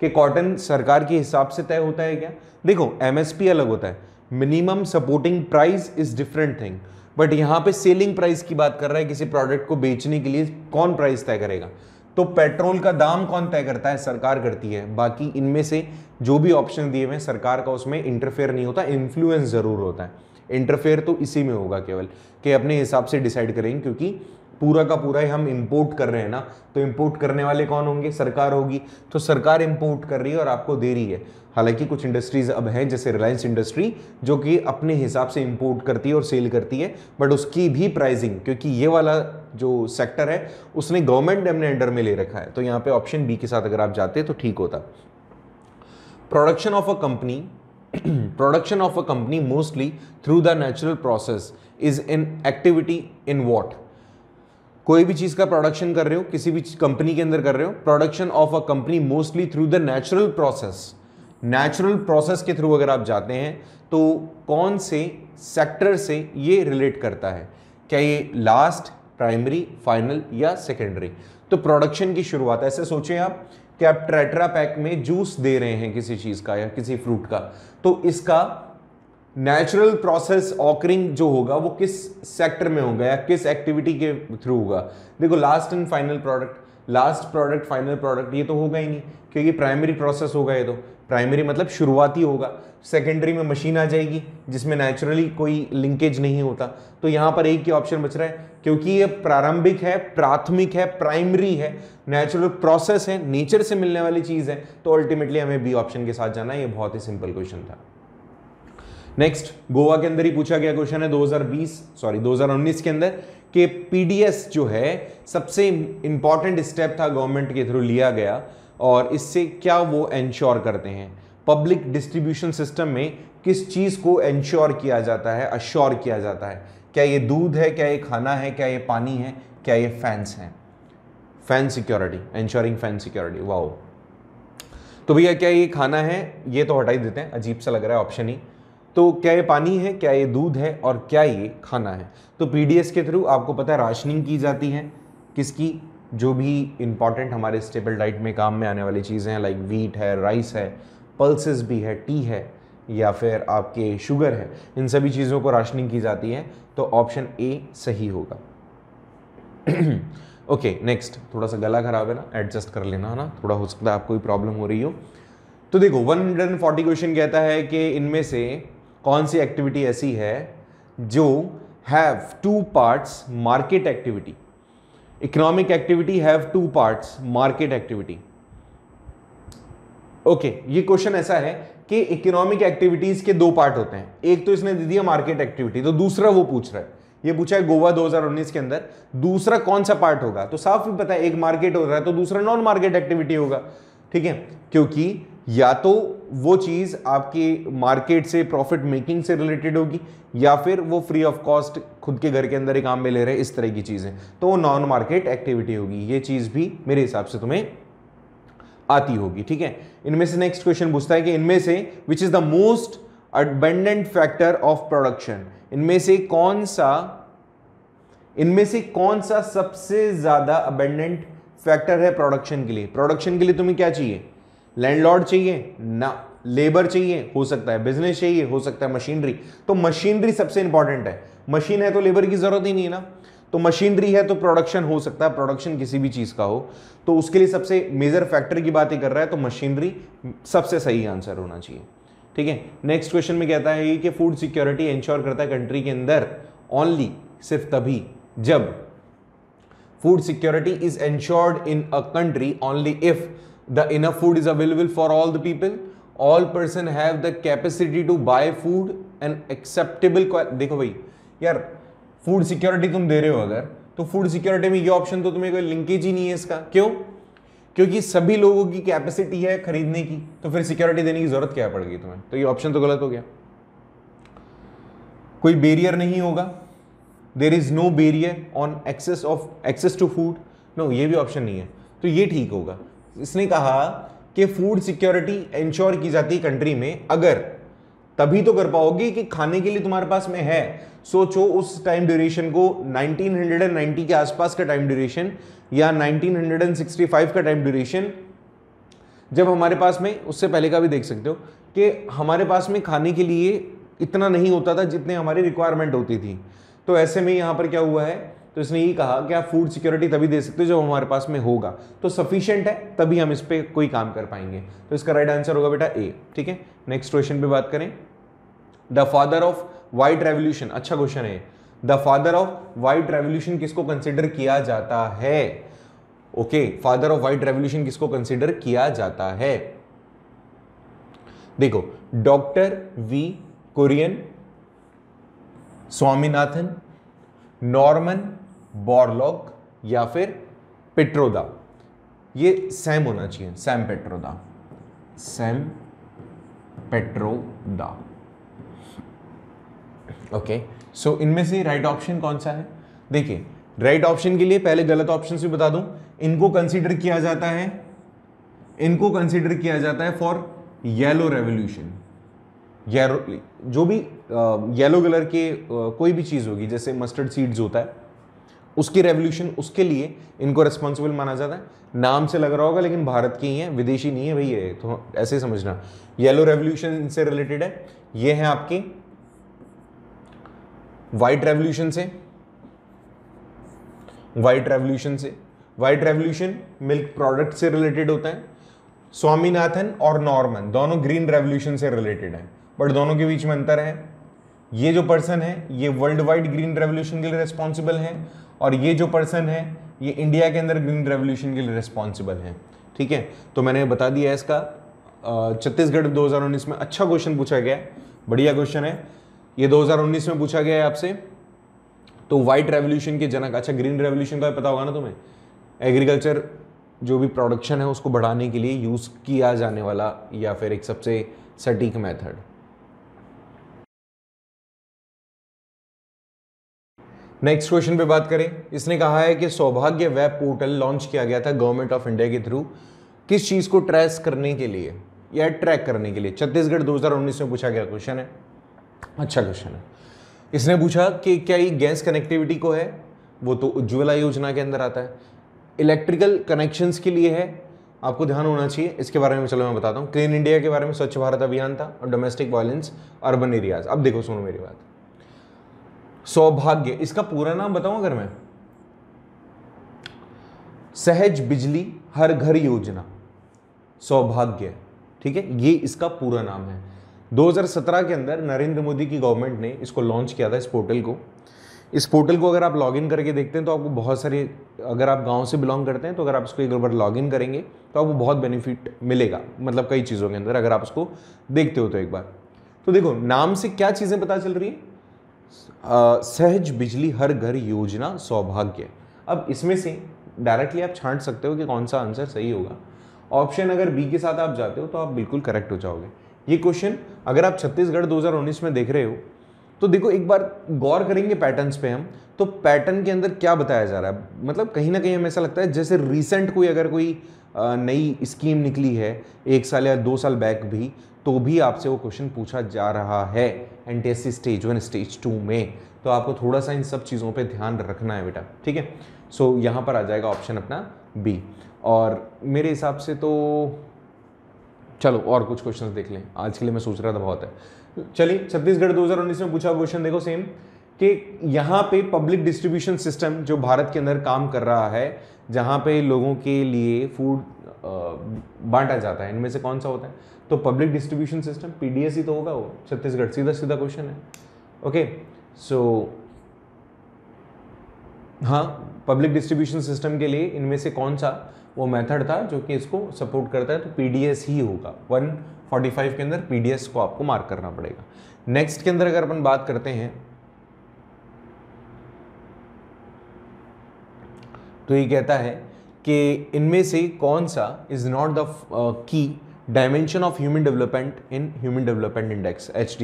कि कॉटन सरकार के हिसाब से तय होता है क्या देखो एमएसपी अलग होता है minimum supporting price is different thing but यहाँ पे सेलिंग प्राइस की बात कर रहा है किसी प्रोडक्ट को बेचने के लिए कौन प्राइस तय करेगा तो पेट्रोल का दाम कौन तय करता है सरकार करती है बाकी इनमें से जो भी ऑप्शन दिए हुए हैं सरकार का उसमें इंटरफेयर नहीं होता इन्फ्लुएंस ज़रूर होता है इंटरफेयर तो इसी में होगा केवल कि अपने हिसाब से डिसाइड करेंगे क्योंकि पूरा का पूरा ही हम इंपोर्ट कर रहे हैं ना तो इंपोर्ट करने वाले कौन होंगे सरकार होगी तो सरकार इंपोर्ट कर रही है और आपको दे रही है हालांकि कुछ इंडस्ट्रीज अब हैं जैसे रिलायंस इंडस्ट्री जो कि अपने हिसाब से इंपोर्ट करती है और सेल करती है बट उसकी भी प्राइसिंग क्योंकि ये वाला जो सेक्टर है उसने गवर्नमेंट ने अंडर में ले रखा है तो यहाँ पे ऑप्शन बी के साथ अगर आप जाते तो ठीक होता production of a company [clears throat] production of a company mostly through the natural process is in activity in what कोई भी चीज़ का प्रोडक्शन कर रहे हो किसी भी कंपनी के अंदर कर रहे हो production of a company mostly through the natural process natural process के थ्रू अगर आप जाते हैं तो कौन से सेक्टर से ये रिलेट करता है क्या ये लास्ट प्राइमरी फाइनल या सेकेंडरी तो प्रोडक्शन की शुरुआत ऐसे सोचें आप कि आप ट्रेट्रा पैक में जूस दे रहे हैं किसी चीज़ का या किसी फ्रूट का तो इसका नेचुरल प्रोसेस ऑकरिंग जो होगा वो किस सेक्टर में होगा या किस एक्टिविटी के थ्रू होगा देखो last and final product last product final product ये तो होगा ही नहीं क्योंकि प्राइमरी प्रोसेस होगा ये तो प्राइमरी मतलब शुरुआती होगा सेकेंडरी में मशीन आ जाएगी जिसमें नेचुरली कोई लिंकेज नहीं होता तो यहाँ पर एक ही ऑप्शन बच रहा है क्योंकि ये प्रारंभिक है प्राथमिक है प्राइमरी है नेचुरल प्रोसेस है नेचर से मिलने वाली चीज़ है तो अल्टीमेटली हमें बी ऑप्शन के साथ जाना है ये बहुत ही सिंपल क्वेश्चन था नेक्स्ट गोवा के अंदर ही पूछा गया क्वेश्चन है 2020 सॉरी 2019 के अंदर कि पीडीएस जो है सबसे इंपॉर्टेंट स्टेप था गवर्नमेंट के थ्रू लिया गया और इससे क्या वो इंश्योर करते हैं पब्लिक डिस्ट्रीब्यूशन सिस्टम में किस चीज़ को इंश्योर किया जाता है अश्योर किया जाता है क्या ये दूध है क्या ये खाना है क्या ये पानी है क्या ये फैंस हैं fan security ensuring fan security wow तो भैया क्या ये खाना है ये तो हटाई देते हैं अजीब सा लग रहा है ऑप्शन ही तो क्या ये पानी है क्या ये दूध है और क्या ये खाना है तो पीडीएस के थ्रू आपको पता है राशनिंग की जाती है किसकी जो भी इंपॉर्टेंट हमारे स्टेबल डाइट में काम में आने वाली चीज़ें हैं लाइक वीट है राइस है पल्सेस भी है टी है या फिर आपके शुगर है इन सभी चीज़ों को राशनिंग की जाती है तो ऑप्शन ए सही होगा ओके [clears throat] नेक्स्ट थोड़ा सा गला खराब है ना एडजस्ट कर लेना है ना थोड़ा हो सकता है आपको भी प्रॉब्लम हो रही हो तो देखो 140 क्वेश्चन कहता है कि इनमें से कौन सी एक्टिविटी ऐसी है जो have two parts market activity economic activity have two parts market activity okay ये क्वेश्चन ऐसा है कि इकोनॉमिक एक्टिविटीज के दो पार्ट होते हैं एक तो इसने दे दिया मार्केट एक्टिविटी तो दूसरा वो पूछ रहा है ये पूछा है गोवा 2019 के अंदर दूसरा कौन सा पार्ट होगा तो साफ भी पता है एक मार्केट हो रहा है तो दूसरा नॉन मार्केट एक्टिविटी होगा ठीक है क्योंकि या तो वो चीज़ आपके मार्केट से प्रॉफिट मेकिंग से रिलेटेड होगी या फिर वो फ्री ऑफ कॉस्ट खुद के घर के अंदर ही काम में ले रहे इस तरह की चीज़ें तो वो नॉन मार्केट एक्टिविटी होगी ये चीज़ भी मेरे हिसाब से तुम्हें आती होगी ठीक है इनमें से नेक्स्ट क्वेश्चन पूछता है कि इनमें से which is the most abundant factor of production इनमें से कौन सा इनमें से कौन सा सबसे ज़्यादा अबेंडेंट फैक्टर है प्रोडक्शन के लिए प्रोडक्शन के लिए तुम्हें क्या चाहिए लैंडलॉर्ड चाहिए ना लेबर चाहिए हो सकता है बिजनेस चाहिए हो सकता है मशीनरी तो मशीनरी सबसे इंपॉर्टेंट है मशीन है तो लेबर की जरूरत ही नहीं है ना तो मशीनरी है तो प्रोडक्शन हो सकता है प्रोडक्शन किसी भी चीज़ का हो तो उसके लिए सबसे मेजर फैक्टर की बात ही कर रहा है तो मशीनरी सबसे सही आंसर होना चाहिए ठीक है नेक्स्ट क्वेश्चन में कहता है कि फूड सिक्योरिटी इंश्योर करता है कंट्री के अंदर ओनली सिर्फ तभी जब food security is ensured in a country only if the enough food is available for all the people all person have the capacity to buy food and acceptable देखो भाई यार फूड सिक्योरिटी तुम दे रहे हो अगर तो फूड सिक्योरिटी में ये ऑप्शन तो तुम्हें कोई लिंकेज ही नहीं है इसका क्यों क्योंकि सभी लोगों की कैपेसिटी है खरीदने की तो फिर सिक्योरिटी देने की जरूरत क्या पड़ गई तुम्हें तो ये ऑप्शन तो गलत हो गया कोई बेरियर नहीं होगा there is no barrier on access of access to food no ये भी ऑप्शन नहीं है तो ये ठीक होगा इसने कहा कि फूड सिक्योरिटी इंश्योर की जाती है कंट्री में अगर तभी तो कर पाओगे कि खाने के लिए तुम्हारे पास में है सोचो उस टाइम ड्यूरेशन को 1990 के आसपास का टाइम ड्यूरेशन या 1965 का टाइम ड्यूरेशन जब हमारे पास में उससे पहले का भी देख सकते हो कि हमारे पास में खाने के लिए इतना नहीं होता था जितने हमारी रिक्वायरमेंट होती थी तो ऐसे में यहाँ पर क्या हुआ है तो इसने ये कहा कि आप फूड सिक्योरिटी तभी दे सकते हो जब हमारे पास में होगा तो सफिशियंट है तभी हम इस पर कोई काम कर पाएंगे तो इसका राइट आंसर होगा बेटा ए ठीक है नेक्स्ट क्वेश्चन पे बात करें the father of white revolution अच्छा क्वेश्चन है the father of white revolution किसको कंसिडर किया जाता है okay father of white revolution किसको कंसिडर किया जाता है देखो doctor V Kurien Swaminathan Norman Borlaug या फिर पेट्रोदा ये सैम होना चाहिए सैम पेट्रोदा सैम पेट्रोदा ओके सो इनमें से राइट ऑप्शन कौन सा है देखिए राइट ऑप्शन के लिए पहले गलत ऑप्शन भी बता दूं इनको कंसिडर किया जाता है इनको कंसिडर किया जाता है फॉर येलो रेवोल्यूशन जो भी येलो कलर के कोई भी चीज़ होगी जैसे मस्टर्ड सीड्स होता है उसके रेवोल्यूशन उसके लिए इनको रेस्पॉन्सिबल माना जाता है नाम से लग रहा होगा लेकिन भारत के ही है विदेशी नहीं है भैया तो ऐसे समझना येलो रेवोल्यूशन इनसे रिलेटेड है ये हैं आपके वाइट रेवोल्यूशन से वाइट रेवोल्यूशन से वाइट रेवोल्यूशन मिल्क प्रोडक्ट से रिलेटेड होता है स्वामीनाथन और नॉर्मन दोनों ग्रीन रेवोल्यूशन से रिलेटेड हैं बट दोनों के बीच में अंतर है ये जो पर्सन है ये वर्ल्ड वाइड ग्रीन रेवोल्यूशन के लिए रिस्पॉन्सिबल है और ये जो पर्सन है ये इंडिया के अंदर ग्रीन रेवोल्यूशन के लिए रिस्पॉन्सिबल है ठीक है तो मैंने बता दिया इसका छत्तीसगढ़ उन्नीस में अच्छा क्वेश्चन पूछा गया बढ़िया क्वेश्चन है ये 2019 में पूछा गया है आपसे तो व्हाइट रेवोल्यूशन के जनक अच्छा ग्रीन रेवोल्यूशन का पता होगा ना तुम्हें एग्रीकल्चर जो भी प्रोडक्शन है उसको बढ़ाने के लिए यूज़ किया जाने वाला या फिर एक सबसे सटीक मेथड नेक्स्ट क्वेश्चन पे बात करें इसने कहा है कि सौभाग्य वेब पोर्टल लॉन्च किया गया था गवर्नमेंट ऑफ इंडिया के थ्रू किस चीज़ को ट्रेस करने के लिए या ट्रैक करने के लिए छत्तीसगढ़ 2019 में पूछा गया क्वेश्चन है अच्छा क्वेश्चन है इसने पूछा कि क्या ये गैस कनेक्टिविटी को है वो तो उज्ज्वला योजना के अंदर आता है इलेक्ट्रिकल कनेक्शंस के लिए है आपको ध्यान होना चाहिए इसके बारे में चलो मैं बताता हूँ क्लीन इंडिया के बारे में स्वच्छ भारत अभियान था और डोमेस्टिक वायलेंस अर्बन एरियाज अब देखो सुनो मेरी बात सौभाग्य इसका पूरा नाम बताऊं अगर मैं सहज बिजली हर घर योजना सौभाग्य ठीक है ये इसका पूरा नाम है 2017 के अंदर नरेंद्र मोदी की गवर्नमेंट ने इसको लॉन्च किया था इस पोर्टल को इस पोर्टल को अगर आप लॉगिन करके देखते हैं तो आपको बहुत सारे अगर आप गांव से बिलोंग करते हैं तो अगर आप इसको एक बार लॉगिन करेंगे तो आपको बहुत बेनिफिट मिलेगा मतलब कई चीज़ों के अंदर अगर आप उसको देखते हो तो एक बार तो देखो नाम से क्या चीज़ें पता चल रही है सहज बिजली हर घर योजना सौभाग्य अब इसमें से डायरेक्टली आप छांट सकते हो कि कौन सा आंसर सही होगा ऑप्शन अगर बी के साथ आप जाते हो तो आप बिल्कुल करेक्ट हो जाओगे ये क्वेश्चन अगर आप छत्तीसगढ़ 2019 में देख रहे हो तो देखो एक बार गौर करेंगे पैटर्न्स पे हम तो पैटर्न के अंदर क्या बताया जा रहा है मतलब कहीं ना कहीं हमें ऐसा लगता है जैसे रिसेंट कोई अगर कोई नई स्कीम निकली है एक साल या दो साल बैक भी तो भी आपसे वो क्वेश्चन पूछा जा रहा है एन स्टेज वन स्टेज टू में तो आपको थोड़ा सा इन सब चीज़ों पे ध्यान रखना है बेटा ठीक है सो यहाँ पर आ जाएगा ऑप्शन अपना बी और मेरे हिसाब से तो चलो और कुछ क्वेश्चन देख लें आज के लिए मैं सोच रहा था बहुत है चलिए छत्तीसगढ़ 2019 में पूछा क्वेश्चन देखो सेम कि यहाँ पे पब्लिक डिस्ट्रीब्यूशन सिस्टम जो भारत के अंदर काम कर रहा है जहाँ पे लोगों के लिए फूड बांटा जाता है इनमें से कौन सा होता है तो पब्लिक डिस्ट्रीब्यूशन सिस्टम पीडीएस ही तो होगा वो छत्तीसगढ़ सीधा सीधा क्वेश्चन है ओके सो हाँ पब्लिक डिस्ट्रीब्यूशन सिस्टम के लिए इनमें से कौन सा वो मेथड था जो कि इसको सपोर्ट करता है तो पी ही होगा 145 के अंदर पी को आपको मार्क करना पड़ेगा नेक्स्ट के अंदर अगर अपन बात करते हैं तो ये कहता है कि इनमें से कौन सा is not the key dimension of human development in human development index H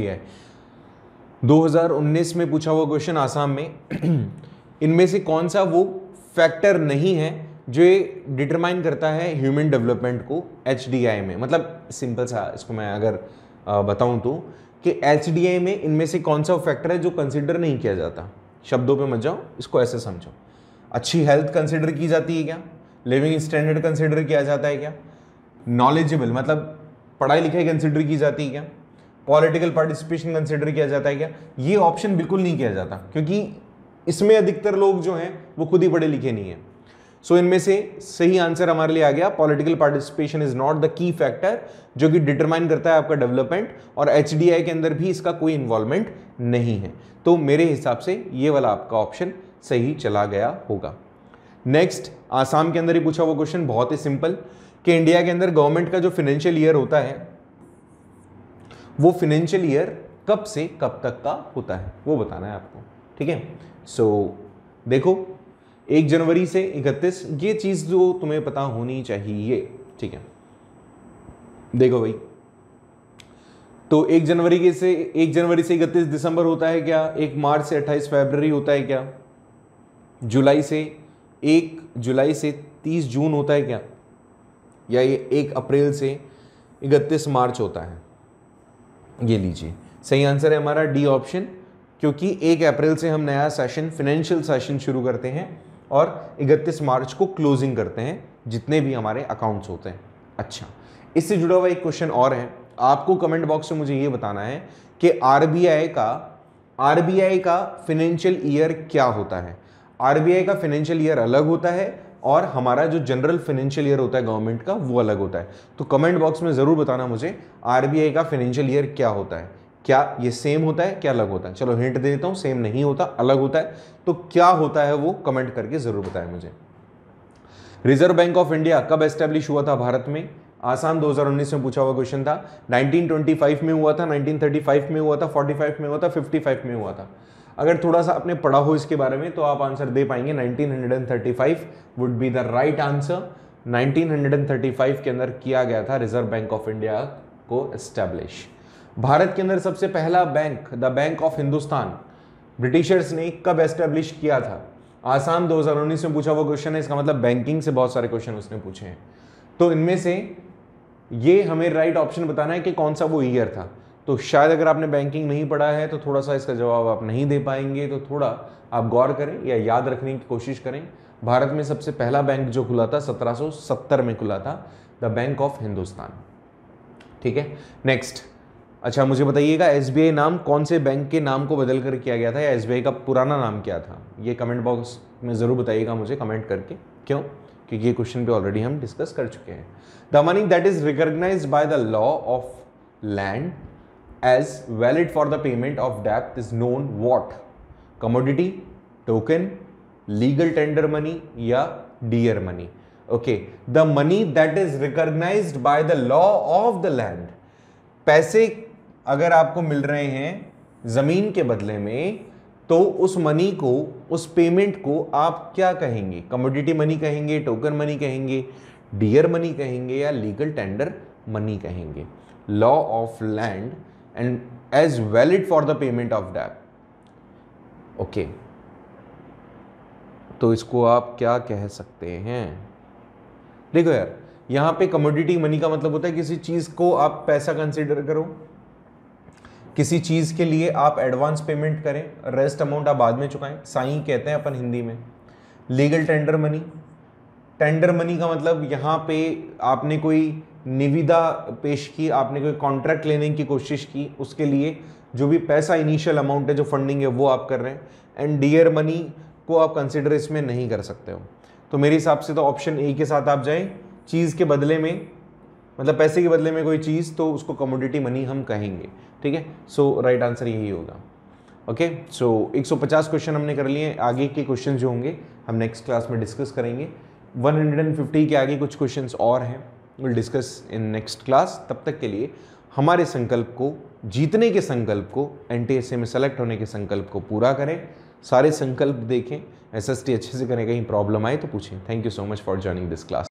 2019 में पूछा हुआ क्वेश्चन आसाम में [clears throat] इनमें से कौन सा वो फैक्टर नहीं है जो ये डिटरमाइन करता है ह्यूमन डेवलपमेंट को एच में मतलब सिंपल सा इसको मैं अगर बताऊँ तो कि एच में इनमें से कौन सा फैक्टर है जो कंसिडर नहीं किया जाता शब्दों पे मत जाओ इसको ऐसे समझो अच्छी हेल्थ कंसिडर की जाती है क्या लिविंग स्टैंडर्ड कंसिडर किया जाता है क्या नॉलेजेबल मतलब पढ़ाई लिखाई कंसिडर की जाती है क्या पॉलिटिकल पार्टिसिपेशन कंसिडर किया जाता है क्या ये ऑप्शन बिल्कुल नहीं किया जाता क्योंकि इसमें अधिकतर लोग जो हैं वो खुद ही पढ़े लिखे नहीं हैं सो so, इनमें से सही आंसर हमारे लिए आ गया political participation is not the key factor जो कि डिटरमाइन करता है आपका डेवलपमेंट और एच के अंदर भी इसका कोई इन्वॉल्वमेंट नहीं है तो मेरे हिसाब से ये वाला आपका ऑप्शन सही चला गया होगा नेक्स्ट आसाम के अंदर ही पूछा हुआ क्वेश्चन बहुत ही सिंपल कि इंडिया के अंदर गवर्नमेंट का जो फिनेंशियल ईयर होता है वो फिनेंशियल ईयर कब से कब तक का होता है वो बताना है आपको ठीक है सो देखो एक जनवरी से इकतीस ये चीज़ जो तुम्हें पता होनी चाहिए ठीक है देखो भाई तो एक जनवरी के से एक जनवरी से इकतीस दिसंबर होता है क्या एक मार्च से अट्ठाईस फरवरी होता है क्या जुलाई से एक जुलाई से तीस जून होता है क्या या ये एक अप्रैल से इकतीस मार्च होता है ये लीजिए सही आंसर है हमारा डी ऑप्शन क्योंकि एक अप्रैल से हम नया सेशन फाइनेंशियल सेशन शुरू करते हैं और 31 मार्च को क्लोजिंग करते हैं जितने भी हमारे अकाउंट्स होते हैं अच्छा इससे जुड़ा हुआ एक क्वेश्चन और है आपको कमेंट बॉक्स में मुझे ये बताना है कि आर का आर का फिनेंशियल ईयर क्या होता है आर का फिनेंशियल ईयर अलग होता है और हमारा जो जनरल फाइनेंशियल ईयर होता है गवर्नमेंट का वो अलग होता है तो कमेंट बॉक्स में ज़रूर बताना मुझे आर का फाइनेंशियल ईयर क्या होता है क्या ये सेम होता है क्या अलग होता है चलो हिंट दे देता हूँ सेम नहीं होता अलग होता है तो क्या होता है वो कमेंट करके ज़रूर बताएं मुझे रिजर्व बैंक ऑफ इंडिया कब एस्टेब्लिश हुआ था भारत में आसान 2019 में पूछा हुआ क्वेश्चन था 1925 में हुआ था 1935 में हुआ था 45 में हुआ था 55 में हुआ था अगर थोड़ा सा आपने पढ़ा हो इसके बारे में तो आप आंसर दे पाएंगे 1935 would be the right answer 1935 के अंदर किया गया था रिजर्व बैंक ऑफ इंडिया को एस्टेब्लिश भारत के अंदर सबसे पहला bank the Bank of Hindustan Britishers ने कब एस्टेब्लिश किया था आसाम 2019 में पूछा हुआ क्वेश्चन है इसका मतलब बैंकिंग से बहुत सारे क्वेश्चन उसने पूछे हैं तो इनमें से ये हमें राइट ऑप्शन बताना है कि कौन सा वो ईयर था तो शायद अगर आपने बैंकिंग नहीं पढ़ा है तो थोड़ा सा इसका जवाब आप नहीं दे पाएंगे तो थोड़ा आप गौर करें या याद रखने की कोशिश करें भारत में सबसे पहला बैंक जो खुला था 1770 में खुला था द बैंक ऑफ हिंदुस्तान ठीक है नेक्स्ट अच्छा मुझे बताइएगा एस नाम कौन से बैंक के नाम को बदल कर किया गया था या एस का पुराना नाम क्या था ये कमेंट बॉक्स में ज़रूर बताइएगा मुझे कमेंट करके क्यों क्योंकि ये क्वेश्चन भी ऑलरेडी हम डिस्कस कर चुके हैं the money that is recognise by the law of land as valid for the payment of डेप्थ is known what commodity token legal tender money or dear money okay the money that is recognise by the law of the land पैसे अगर आपको मिल रहे हैं ज़मीन के बदले में तो उस मनी को उस पेमेंट को आप क्या कहेंगे कमोडिटी मनी कहेंगे टोकन मनी कहेंगे डियर मनी कहेंगे या लीगल टेंडर मनी कहेंगे law of land and as valid for the payment of debt okay तो इसको आप क्या कह सकते हैं देखो यार यहाँ पे कमोडिटी मनी का मतलब होता है किसी चीज़ को आप पैसा कंसिडर करो किसी चीज़ के लिए आप एडवांस पेमेंट करें रेस्ट अमाउंट आप बाद में चुकाएं साई कहते हैं अपन हिंदी में legal tender money tender money का मतलब यहाँ पे आपने कोई निविदा पेश की आपने कोई कॉन्ट्रैक्ट लेने की कोशिश की उसके लिए जो भी पैसा इनिशियल अमाउंट है जो फंडिंग है वो आप कर रहे हैं एंड डियर मनी को आप कंसिडर इसमें नहीं कर सकते हो तो मेरे हिसाब से तो ऑप्शन ए के साथ आप जाएं चीज़ के बदले में मतलब पैसे के बदले में कोई चीज़ तो उसको कमोडिटी मनी हम कहेंगे ठीक है सो राइट आंसर यही होगा ओके सो 150 क्वेश्चन हमने कर लिए आगे के क्वेश्चन जो होंगे हम नेक्स्ट क्लास में डिस्कस करेंगे 150 के आगे कुछ क्वेश्चंस और हैं will discuss in next class तब तक के लिए हमारे संकल्प को जीतने के संकल्प को एन में सेलेक्ट होने के संकल्प को पूरा करें सारे संकल्प देखें एस अच्छे से करें कहीं प्रॉब्लम आए तो पूछें thank you so much for joining this class